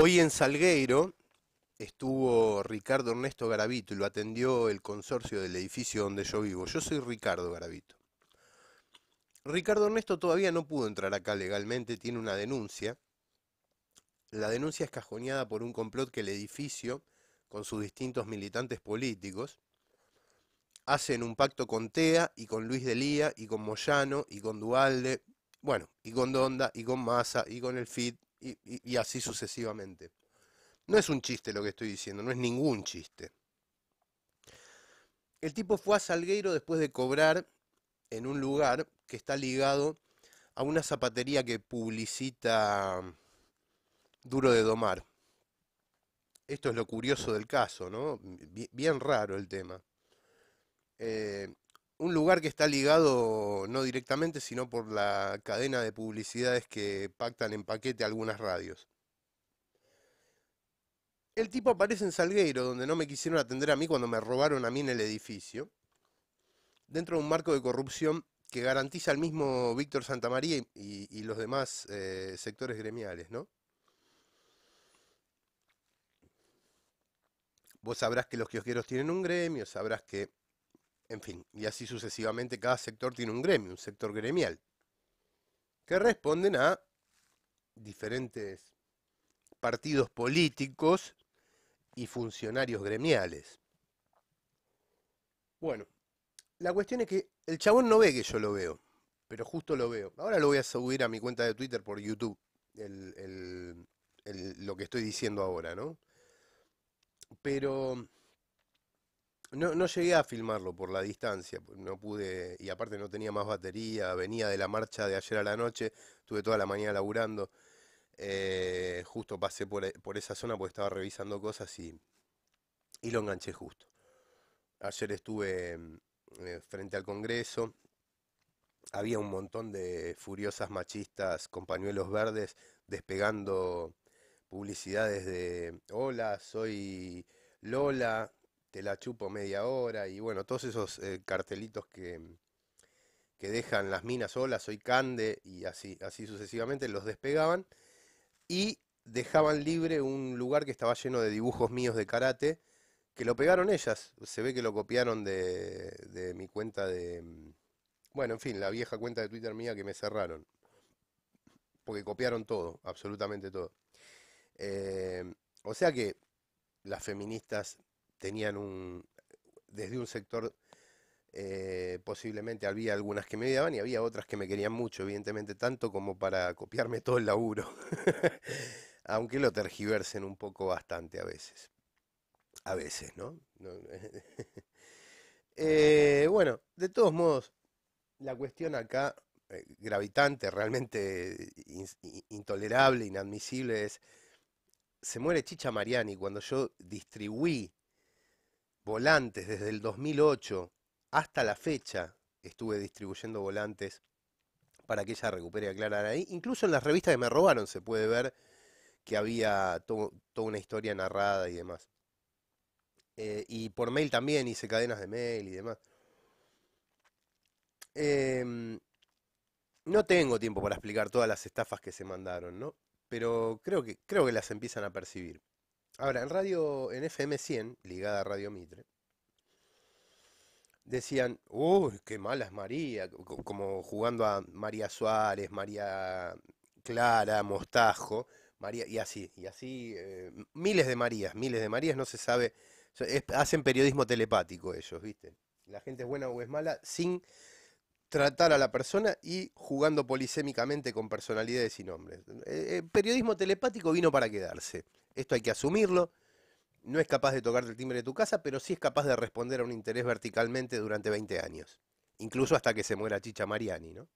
Hoy en Salgueiro estuvo Ricardo Ernesto Garavito y lo atendió el consorcio del edificio donde yo vivo. Yo soy Ricardo Garavito. Ricardo Ernesto todavía no pudo entrar acá legalmente, tiene una denuncia. La denuncia es cajoneada por un complot que el edificio, con sus distintos militantes políticos, hacen un pacto con TEA y con Luis Lía y con Moyano y con Dualde, bueno, y con Donda y con Massa y con el FIT y, así sucesivamente. No es un chiste lo que estoy diciendo, no es ningún chiste. El tipo fue a Salgueiro después de cobrar en un lugar que está ligado a una zapatería que publicita Duro de Domar. Esto es lo curioso del caso, ¿no? Bien raro el tema. Eh, un lugar que está ligado no directamente, sino por la cadena de publicidades que pactan en paquete algunas radios. El tipo aparece en Salgueiro, donde no me quisieron atender a mí cuando me robaron a mí en el edificio, dentro de un marco de corrupción que garantiza al mismo Víctor Santamaría y, y, los demás eh, sectores gremiales, ¿no? Vos sabrás que los kiosqueros tienen un gremio, sabrás que en fin, y así sucesivamente, cada sector tiene un gremio, un sector gremial, que responden a diferentes partidos políticos y funcionarios gremiales. Bueno, la cuestión es que el chabón no ve que yo lo veo, pero justo lo veo. Ahora lo voy a subir a mi cuenta de Twitter por YouTube, lo que estoy diciendo ahora, ¿no? Pero no, no llegué a filmarlo por la distancia, pues, no pude, y aparte no tenía más batería, venía de la marcha de ayer a la noche, estuve toda la mañana laburando, eh, justo pasé eh, por, esa zona porque estaba revisando cosas y, lo enganché justo. Ayer estuve mm, eh, frente al Congreso, había un montón de furiosas machistas con pañuelos verdes despegando publicidades de, hola, soy Lola, te la chupo media hora y bueno, todos esos eh, cartelitos que, que dejan las minas solas, soy Cande y así, así sucesivamente, los despegaban y dejaban libre un lugar que estaba lleno de dibujos míos de karate que lo pegaron ellas, se ve que lo copiaron de, de mi cuenta de... Bueno, en fin, la vieja cuenta de Twitter mía que me cerraron, porque copiaron todo, absolutamente todo. Eh, o sea que las feministas tenían un, desde un sector eh, posiblemente había algunas que me odiaban y había otras que me querían mucho, evidentemente, tanto como para copiarme todo el laburo, aunque lo tergiversen un poco bastante a veces. A veces, ¿no? Eh, bueno, de todos modos, la cuestión acá, eh, gravitante, realmente intolerable, inadmisible, es, se muere Chicha Mariani cuando yo distribuí volantes desde el 2008 hasta la fecha, estuve distribuyendo volantes para que ella recupere a Clara Incluso en las revistas que me robaron se puede ver que había toda una historia narrada y demás. Eh, y por mail también hice cadenas de mail y demás. Em, no tengo tiempo para explicar todas las estafas que se mandaron, ¿no? Pero creo que, creo que las empiezan a percibir. Ahora, en radio, en FM 100, ligada a Radio Mitre, decían, uy, qué mala es María, como jugando a María Suárez, María Clara, Mostajo, María, y así, y así, eh, miles de Marías, miles de Marías, no se sabe, hacen periodismo telepático ellos, ¿viste? La gente es buena o es mala sin tratar a la persona y jugando polisémicamente con personalidades y nombres. El eh, eh, periodismo telepático vino para quedarse. Esto hay que asumirlo. No es capaz de tocarte el timbre de tu casa, pero sí es capaz de responder a un interés verticalmente durante 20 años. Incluso hasta que se muera Chicha Mariani, ¿no?